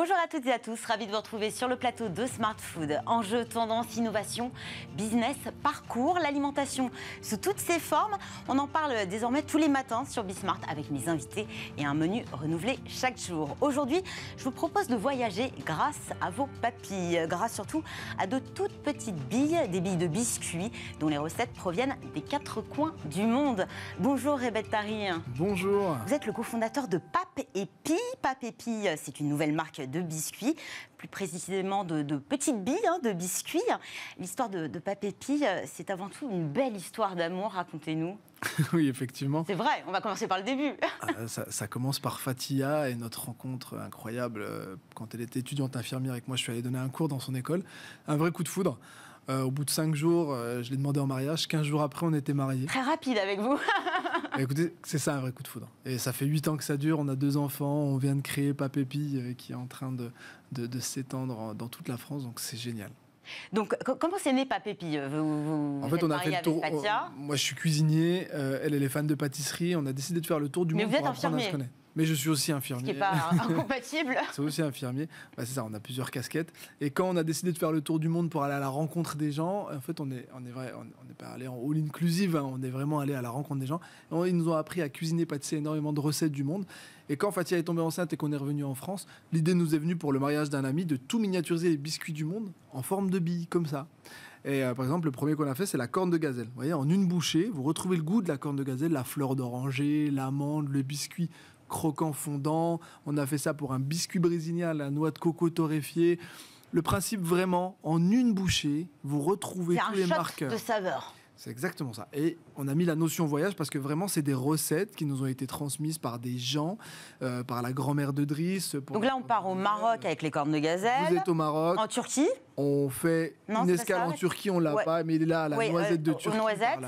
Bonjour à toutes et à tous, ravi de vous retrouver sur le plateau de Smart Food. Enjeux, tendances, innovation, business, parcours, l'alimentation sous toutes ses formes. On en parle désormais tous les matins sur Bismart avec mes invités et un menu renouvelé chaque jour. Aujourd'hui, je vous propose de voyager grâce à vos papilles, grâce surtout à de toutes petites billes, des billes de biscuits dont les recettes proviennent des quatre coins du monde. Bonjour Rebecca Tari. Bonjour. Vous êtes le cofondateur de Pape et Pape et c'est une nouvelle marque de biscuits, plus précisément de, petites billes hein, de biscuits. L'histoire de, de Papépi, euh, c'est avant tout une belle histoire d'amour, racontez-nous. oui, effectivement. C'est vrai, on va commencer par le début. Ah, ça, commence par Fatia et notre rencontre incroyable. Euh, quand elle était étudiante infirmière et moi je suis allé donner un cours dans son école, un vrai coup de foudre. Euh, au bout de cinq jours, euh, je l'ai demandé en mariage. Quinze jours après, on était mariés. Très rapide avec vous. Bah, écoutez, c'est ça un vrai coup de foudre. Et ça fait huit ans que ça dure. On a deux enfants. On vient de créer Papépi euh, qui est en train de, de, s'étendre dans toute la France. Donc c'est génial. Donc, comment s'est né Papépi En fait, on a fait le tour. moi, je suis cuisinier. elle, elle est fan de pâtisserie. On a décidé de faire le tour du Mais monde vous êtes mais je suis aussi infirmier. Ce qui n'est pas incompatible. c'est aussi infirmier. Bah, c'est ça, on a plusieurs casquettes. Et quand on a décidé de faire le tour du monde pour aller à la rencontre des gens, en fait, on est, on est vrai, on n'est pas allé en all inclusive, hein. on est vraiment allé à la rencontre des gens. ils nous ont appris à cuisiner, pâtisser énormément de recettes du monde. Et quand Fatia est tombé enceinte et qu'on est revenu en France, l'idée nous est venue pour le mariage d'un ami de tout miniaturiser les biscuits du monde en forme de billes, comme ça. Et euh, par exemple, le premier qu'on a fait, c'est la corne de gazelle. Vous voyez, en une bouchée, vous retrouvez le goût de la corne de gazelle, la fleur d'oranger, l'amande, le biscuit croquant fondant. On a fait ça pour un biscuit brésilien, la noix de coco torréfiée. Le principe vraiment, en une bouchée, vous retrouvez tous les marqueurs. de saveur. C'est exactement ça. Et on a mis la notion voyage parce que vraiment, c'est des recettes qui nous ont été transmises par des gens, euh, par la grand-mère de Driss. Donc là, on part au euh, Maroc avec les cornes de gazelle. Vous êtes au Maroc. En Turquie. On fait une escale en Turquie, on l'a pas, mais là, la noisette euh, de Turquie. Noisette.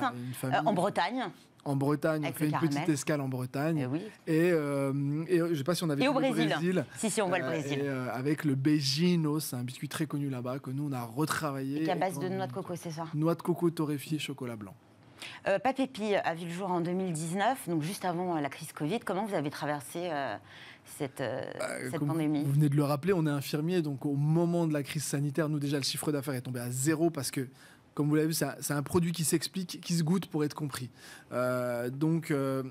en Bretagne en Bretagne, on fait une petite escale en Bretagne. Eh et, euh, et, euh, je sais pas si on avait au Brésil. Si, si, on voit le euh, Brésil. avec le Beijinho, c'est un biscuit très connu là-bas que nous, on a retravaillé. Et à base de noix de coco, c'est ça Noix de coco torréfiée, chocolat blanc. Euh, Papépi a vu le jour en 2019, donc juste avant la crise Covid. Comment vous avez traversé cette, bah, pandémie Vous venez de le rappeler, on est infirmier, donc au moment de la crise sanitaire, nous déjà le chiffre d'affaires est tombé à zéro parce que comme vous l'avez vu, c'est un, produit qui s'explique, qui se goûte pour être compris. Euh, donc, euh,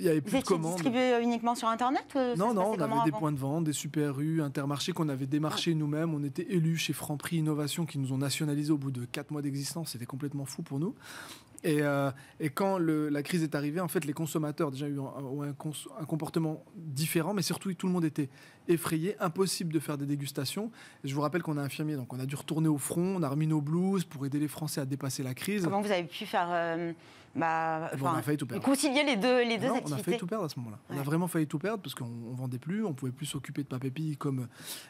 il avait plus de commandes. distribué uniquement sur Internet euh, Non, non, on avait des points de vente, des super rues intermarchés qu'on avait démarchés nous-mêmes. On était élus chez Franprix Innovation qui nous ont nationalisés au bout de 4 mois d'existence. C'était complètement fou pour nous. Euh, et, quand la crise est arrivée, en fait, les consommateurs déjà eu un, comportement différent, mais surtout tout le monde était effrayé, impossible de faire des dégustations. je vous rappelle qu'on a infirmier, donc on a dû retourner au front, on a remis nos blouses pour aider les Français à dépasser la crise. Comment vous avez pu faire euh, bah, on a failli tout perdre. les deux, les deux On a à ce moment-là. On a vraiment failli tout perdre parce qu'on ne vendait plus, on pouvait plus s'occuper de Papépi comme.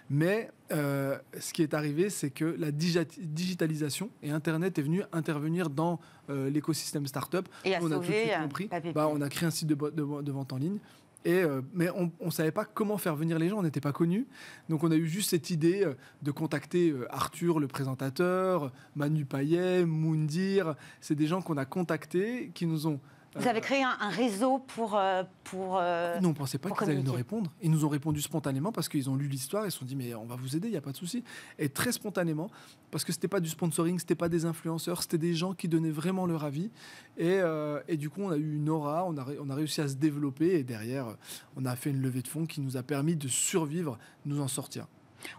Mais euh, ce qui est arrivé, c'est que la digitalisation et Internet est venu intervenir dans l'écosystème euh, l'écosystème startup. Et on a euh, compris. Bah, on a créé un site de vente en ligne. Euh, mais on ne savait pas comment faire venir les gens, on n'était pas connus. Donc on a eu juste cette idée euh, de contacter euh, Arthur, le présentateur, Manu Payet, Moundir. C'est des gens qu'on a contactés, qui nous ont euh, vous avez créé un, réseau pour. Euh, pour euh, non, on ne pensait pas qu'ils allaient nous répondre. Ils nous ont répondu spontanément parce qu'ils ont lu l'histoire et se sont dit Mais on va vous aider, il n'y a pas de souci. Et très spontanément, parce que ce n'était pas du sponsoring, ce n'était pas des influenceurs, c'était des gens qui donnaient vraiment leur avis. Et, du coup, on a eu une aura, on a, on a réussi à se développer et derrière, on a fait une levée de fonds qui nous a permis de survivre, nous en sortir.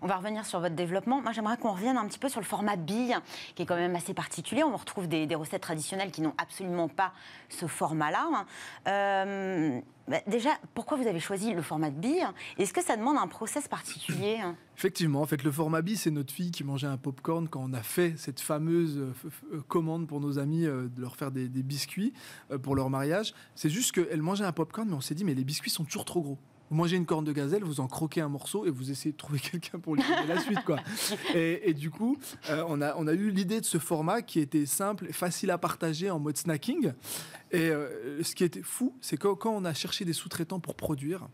On va revenir sur votre développement. Moi, j'aimerais qu'on revienne un petit peu sur le format bille, qui est quand même assez particulier. On retrouve des, recettes traditionnelles qui n'ont absolument pas ce format-là. Euh, bah, déjà, pourquoi vous avez choisi le format de bille Est-ce que ça demande un process particulier Effectivement, en fait, le format bille, c'est notre fille qui mangeait un pop-corn quand on a fait cette fameuse euh, euh, commande pour nos amis de leur faire des, biscuits pour leur mariage. C'est juste qu'elle mangeait un pop-corn, mais on s'est dit, mais les biscuits sont toujours trop gros. Vous mangez une corne de gazelle, vous en croquez un morceau et vous essayez de trouver quelqu'un pour lui donner la suite, quoi. Et, du coup, euh, on, a, on a eu l'idée de ce format qui était simple, facile à partager en mode snacking. Et euh, ce qui était fou, c'est que quand on a cherché des sous-traitants pour produire,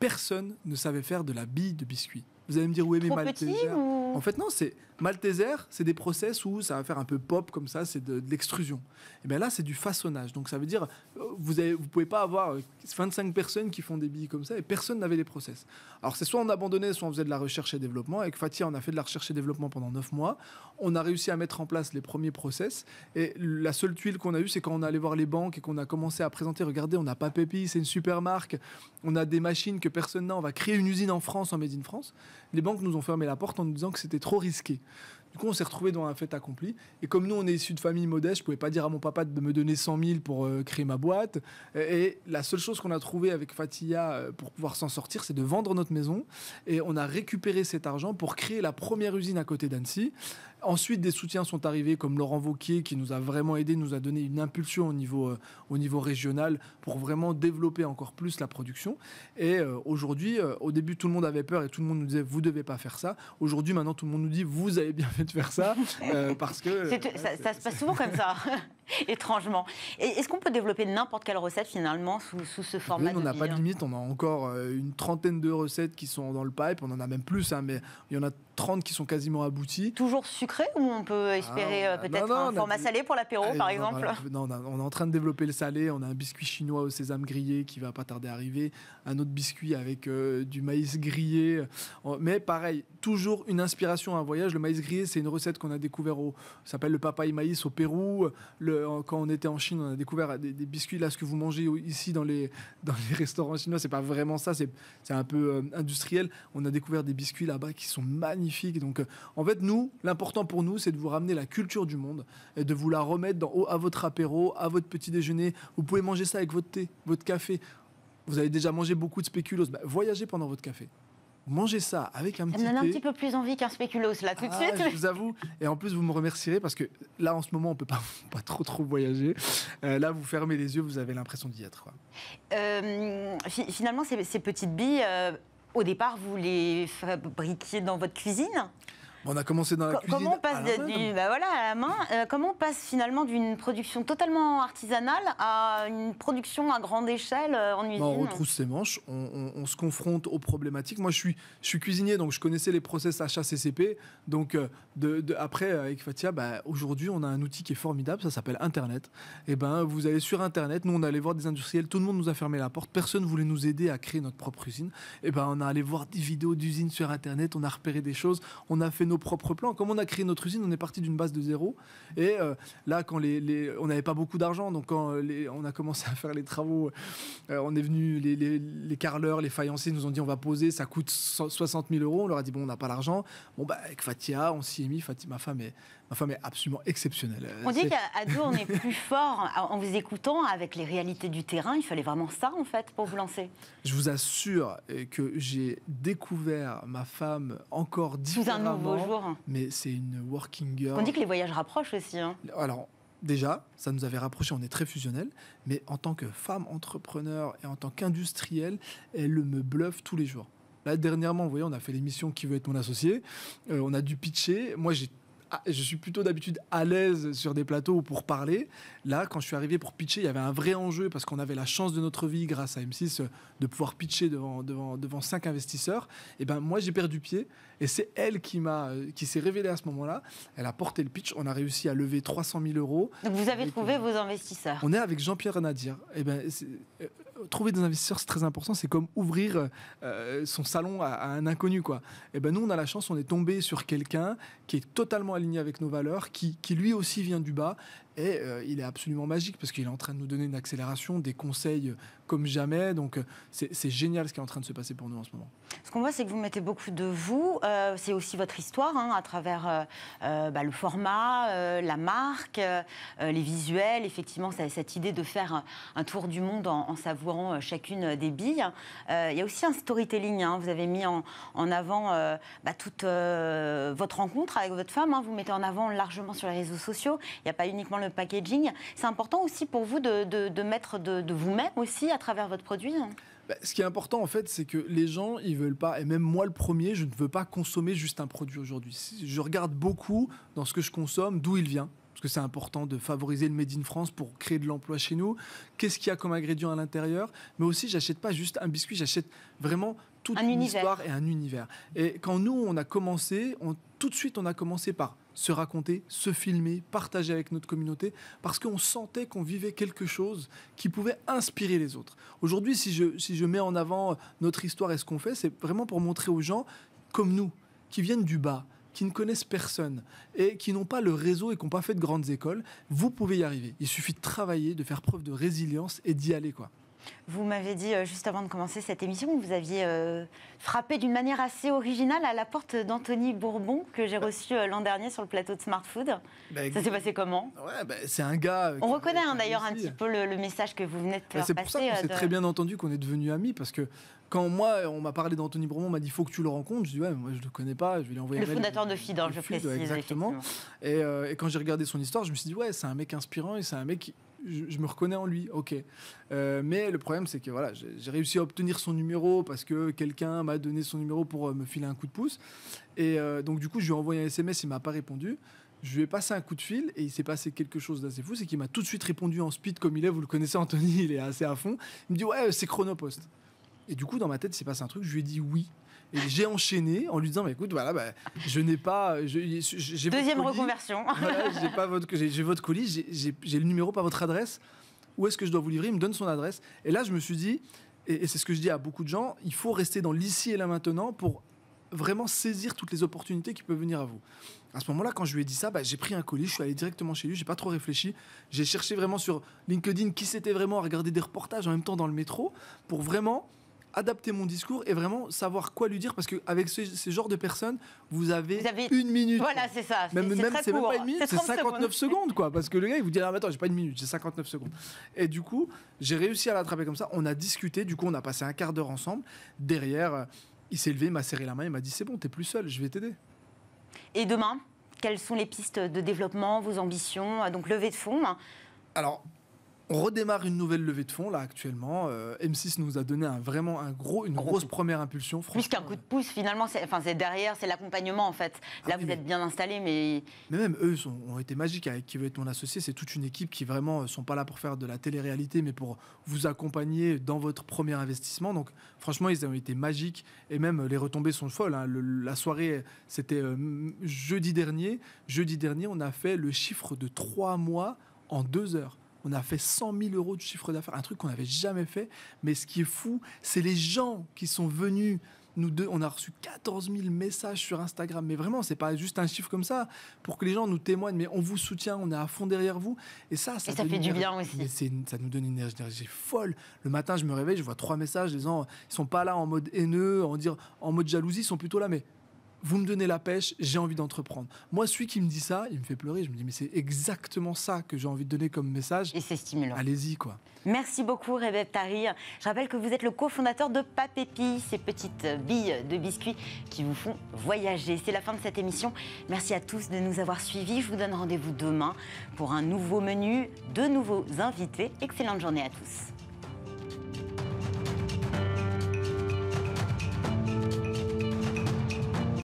personne ne savait faire de la bille de biscuit. Vous allez me dire, oui, mais mes Ou... En fait, non, c'est Malteser, c'est des process où ça va faire un peu pop comme ça, c'est de, l'extrusion. Et eh bien là, c'est du façonnage. Donc ça veut dire, euh, vous ne pouvez pas avoir 25 euh, personnes qui font des billes comme ça et personne n'avait les process. Alors c'est soit on abandonnait, soit on faisait de la recherche et développement. Avec Fatia, on a fait de la recherche et développement pendant 9 mois. On a réussi à mettre en place les premiers process. Et la seule tuile qu'on a eue, c'est quand on allait voir les banques et qu'on a commencé à présenter, regardez, on n'a pas Pépi, c'est une super marque. On a des machines que personne n'a. On va créer une usine en France, en Made in France. Les banques nous ont fermé la porte en nous disant que c'était trop risqué. Du coup, on s'est retrouvé dans un fait accompli. Et comme nous, on est issus de famille modeste je pouvais pas dire à mon papa de me donner 100 000 pour euh, créer ma boîte. Et, la seule chose qu'on a trouvé avec Fatia euh, pour pouvoir s'en sortir, c'est de vendre notre maison. Et on a récupéré cet argent pour créer la première usine à côté d'Annecy. Ensuite, des soutiens sont arrivés comme Laurent Vauquier qui nous a vraiment aidé, nous a donné une impulsion au niveau, euh, au niveau régional pour vraiment développer encore plus la production. Et euh, aujourd'hui, euh, au début, tout le monde avait peur et tout le monde nous disait vous devez pas faire ça. Aujourd'hui, maintenant, tout le monde nous dit vous avez bien fait de faire ça parce que ça, se passe souvent comme ça, étrangement. Est-ce qu'on peut développer n'importe quelle recette finalement sous, ce format On n'a pas de hein limite. On a encore une trentaine de recettes qui sont dans le pipe. On en a même plus, hein, mais il y en a 30 qui sont quasiment aboutis. Toujours sucré ou on peut espérer ah, euh, peut-être un format salé pour l'apéro par exemple non, on est en train de développer le salé. On a un biscuit chinois au sésame grillé qui va pas tarder à arriver. Un autre biscuit avec euh, du maïs grillé. Euh, mais pareil, toujours une inspiration à un voyage. Le maïs grillé, c'est une recette qu'on a découvert au. s'appelle le papaye maïs au Pérou. Le, quand on était en Chine, on a découvert des, biscuits. Là, ce que vous mangez ici dans les, dans les restaurants chinois, c'est pas vraiment ça. C'est un peu industriel. On a découvert des biscuits là-bas qui sont magnifiques donc, euh, en fait, nous, l'important pour nous, c'est de vous ramener la culture du monde et de vous la remettre dans, à votre apéro, à votre petit déjeuner. Vous pouvez manger ça avec votre thé, votre café. Vous avez déjà mangé beaucoup de spéculoos. Bah, voyagez pendant votre café mangez ça avec un petit. Ça un petit peu plus envie qu'un spéculoos là tout de ah, suite. Je vous avoue. Et en plus, vous me remercierez parce que là, en ce moment, on peut pas, pas trop trop voyager. Euh, là, vous fermez les yeux, vous avez l'impression d'y être. Euh, finalement, ces, ces, petites billes. Au départ, vous les fabriquiez dans votre cuisine on a commencé dans la cuisine. Comment on passe bah voilà, à la main euh, Comment on passe finalement d'une production totalement artisanale à une production à grande échelle euh, en usine On retrousse ses manches, on, se confronte aux problématiques. Moi, je suis, je suis cuisinier, donc je connaissais les process HACCP. Donc, euh, de, après, avec Fatia, bah, aujourd'hui, on a un outil qui est formidable, ça s'appelle Internet. Et eh ben, vous allez sur Internet, nous, on allait voir des industriels, tout le monde nous a fermé la porte, personne voulait nous aider à créer notre propre usine. Et eh ben, on a allé voir des vidéos d'usines sur Internet, on a repéré des choses, on a fait nos propres plans. Comme on a créé notre usine, on est parti d'une base de zéro. Et euh, là, quand les, on n'avait pas beaucoup d'argent, donc quand euh, on a commencé à faire les travaux, euh, on est venu, les, les, les carreleurs, les faïenciers nous ont dit on va poser, ça coûte 60 000 euros. On leur a dit bon, on n'a pas l'argent. Bon, bah, avec Fatia, on s'y est mis. Fatima, ma femme est, femme est absolument exceptionnelle On dit qu'à deux, on est plus fort. En vous écoutant, avec les réalités du terrain, il fallait vraiment ça, en fait, pour vous lancer. Je vous assure euh, que j'ai découvert ma femme encore différemment. Sous un nouveau jour. Mais c'est une working girl. On dit que les voyages rapprochent aussi. Hein. Alors, déjà, ça nous avait rapprochés, on est très fusionnels, mais en tant que femme entrepreneur et en tant qu'industrielle, elle me bluffe tous les jours. Là, dernièrement, vous voyez, on a fait l'émission Qui veut être mon associé euh, On a dû pitcher. Moi, j'ai ah, je suis plutôt d'habitude à l'aise sur des plateaux pour parler. Là, quand je suis arrivé pour pitcher, il y avait un vrai enjeu parce qu'on avait la chance de notre vie grâce à M6 euh, de pouvoir pitcher devant devant devant cinq investisseurs. Et eh ben moi j'ai perdu pied et c'est elle qui m'a euh, qui s'est révélée à ce moment-là. Elle a porté le pitch. On a réussi à lever 300 000 euros. Donc vous avez trouvé euh, vos investisseurs. On est avec Jean-Pierre Nadir. Et eh ben trouver des investisseurs c'est très important. C'est comme ouvrir son salon à, à, un inconnu quoi. Et eh ben nous on a la chance, on est tombé sur quelqu'un qui est totalement aligné avec nos valeurs, qui, qui lui aussi vient du bas et euh, il est absolument magique parce qu'il est en train de nous donner une accélération, des conseils euh, comme jamais. Donc euh, c'est génial ce qui est en train de se passer pour nous en ce moment. Ce qu'on voit, c'est que vous mettez beaucoup de vous. c'est aussi votre histoire hein, à travers bah, le format, la marque, les visuels. Effectivement, cette idée de faire un, tour du monde en, savourant chacune des billes. Il y a aussi un storytelling. Hein. Vous avez mis en, avant bah, toute votre rencontre avec votre femme. Hein. Vous mettez en avant largement sur les réseaux sociaux. Il n'y a pas uniquement le packaging. C'est important aussi pour vous de, de, mettre de, vous-même aussi à travers votre produit hein. bah, ce qui est important en fait, c'est que les gens, ils veulent pas, et même moi le premier, je ne veux pas consommer juste un produit aujourd'hui. Je regarde beaucoup dans ce que je consomme, d'où il vient, parce que c'est important de favoriser le Made in France pour créer de l'emploi chez nous. Qu'est-ce qu'il y a comme ingrédient à l'intérieur Mais aussi, j'achète pas juste un biscuit, j'achète vraiment toute une histoire et un univers. Et quand nous, on a commencé, on, tout de suite, on a commencé par se raconter, se filmer, partager avec notre communauté, parce qu'on sentait qu'on vivait quelque chose qui pouvait inspirer les autres. Aujourd'hui, si je, si je mets en avant euh, notre histoire et ce qu'on fait, c'est vraiment pour montrer aux gens comme nous, qui viennent du bas, qui ne connaissent personne et qui n'ont pas le réseau et qui n'ont pas fait de grandes écoles, vous pouvez y arriver. Il suffit de travailler, de faire preuve de résilience et d'y aller, quoi. Vous m'avez dit euh, juste avant de commencer cette émission que vous aviez euh, frappé d'une manière assez originale à la porte d'Anthony Bourbon que j'ai bah. reçu euh, l'an dernier sur le plateau de Smart Food. Bah, ça s'est passé comment ouais, bah, C'est un gars. On reconnaît hein, d'ailleurs un petit peu le, message que vous venez de faire C'est pour ça que c'est très bien entendu qu'on est devenus amis parce que quand moi, on m'a parlé d'Anthony Bourbon, on m'a dit il faut que tu le rencontres. Je dis ouais, moi je le connais pas, je vais lui envoyer. Le fondateur de Fidor, hein, je précise. exactement. Et, et, quand j'ai regardé son histoire, je me suis dit ouais, c'est un mec inspirant et c'est un mec je, me reconnais en lui, ok. Euh, mais le problème, c'est que voilà, j'ai réussi à obtenir son numéro parce que quelqu'un m'a donné son numéro pour euh, me filer un coup de pouce. Et euh, donc, du coup, je lui ai envoyé un SMS, il m'a pas répondu. Je lui ai passé un coup de fil et il s'est passé quelque chose d'assez fou, c'est qu'il m'a tout de suite répondu en speed comme il est. Vous le connaissez, Anthony, il est assez à fond. Il me dit ouais, c'est Chronopost. Et du coup, dans ma tête, il s'est passé un truc. Je lui ai dit oui. Et j'ai enchaîné en lui disant, écoute, voilà, bah, je n'ai pas... Deuxième reconversion. j'ai, votre, colis, j'ai, le numéro, pas votre adresse. Où est-ce que je dois vous livrer Il me donne son adresse. Et là, je me suis dit, et, c'est ce que je dis à beaucoup de gens, il faut rester dans l'ici et là maintenant pour vraiment saisir toutes les opportunités qui peuvent venir à vous. À ce moment-là, quand je lui ai dit ça, bah, j'ai pris un colis, je suis allé directement chez lui, j'ai pas trop réfléchi. J'ai cherché vraiment sur LinkedIn qui c'était vraiment à regarder des reportages en même temps dans le métro pour vraiment adapter mon discours et vraiment savoir quoi lui dire parce qu'avec ce, ces genres de personnes, vous avez, avez... une minute. Voilà, c'est ça. Même, même c'est pas une minute, c'est 59 secondes. quoi. Parce que le gars, il vous dit mais attends, j'ai pas une minute, j'ai 59 secondes. Et du coup, j'ai réussi à l'attraper comme ça. On a discuté, du coup, on a passé un quart d'heure ensemble. Derrière, euh, il s'est levé, il m'a serré la main, il m'a dit c'est bon, t'es plus seul, je vais t'aider. Et demain, quelles sont les pistes de développement, vos ambitions, euh, donc levée de fonds hein alors, on redémarre une nouvelle levée de fonds là actuellement. Euh, M6 nous a donné un, vraiment un gros, une grosse première impulsion. Plus qu'un coup de pouce finalement, c'est derrière, c'est l'accompagnement en fait. Là ah vous êtes bien installé, mais mais même eux ont été magiques avec qui veut être mon associé. C'est toute une équipe qui vraiment euh, sont pas là pour faire de la télé-réalité, mais pour vous accompagner dans votre premier investissement. Donc franchement, ils ont été magiques et même les retombées sont folles. Hein. la soirée, c'était euh, jeudi dernier. Jeudi dernier, on a fait le chiffre de trois mois en deux heures on a fait 100 000 euros de chiffre d'affaires, un truc qu'on n'avait jamais fait. Mais ce qui est fou, c'est les gens qui sont venus nous deux, on a reçu 14 000 messages sur Instagram. Mais vraiment, c'est pas juste un chiffre comme ça pour que les gens nous témoignent. Mais on vous soutient, on est à fond derrière vous. Et ça, ça, fait du bien aussi. ça nous donne une énergie folle. Le matin, je me réveille, je vois trois messages. Les gens, ils sont pas là en mode haineux, en dire, en mode jalousie, ils sont plutôt là. Mais vous me donnez la pêche, j'ai envie d'entreprendre. Moi, celui qui me dit ça, il me fait pleurer. Je me dis, mais c'est exactement ça que j'ai envie de donner comme message. Et c'est stimulant. Allez-y, quoi. Merci beaucoup, Rebeb Tari. Je rappelle que vous êtes le cofondateur de Papépi, ces petites billes de biscuits qui vous font voyager. C'est la fin de cette émission. Merci à tous de nous avoir suivis. Je vous donne rendez-vous demain pour un nouveau menu, de nouveaux invités. Excellente journée à tous.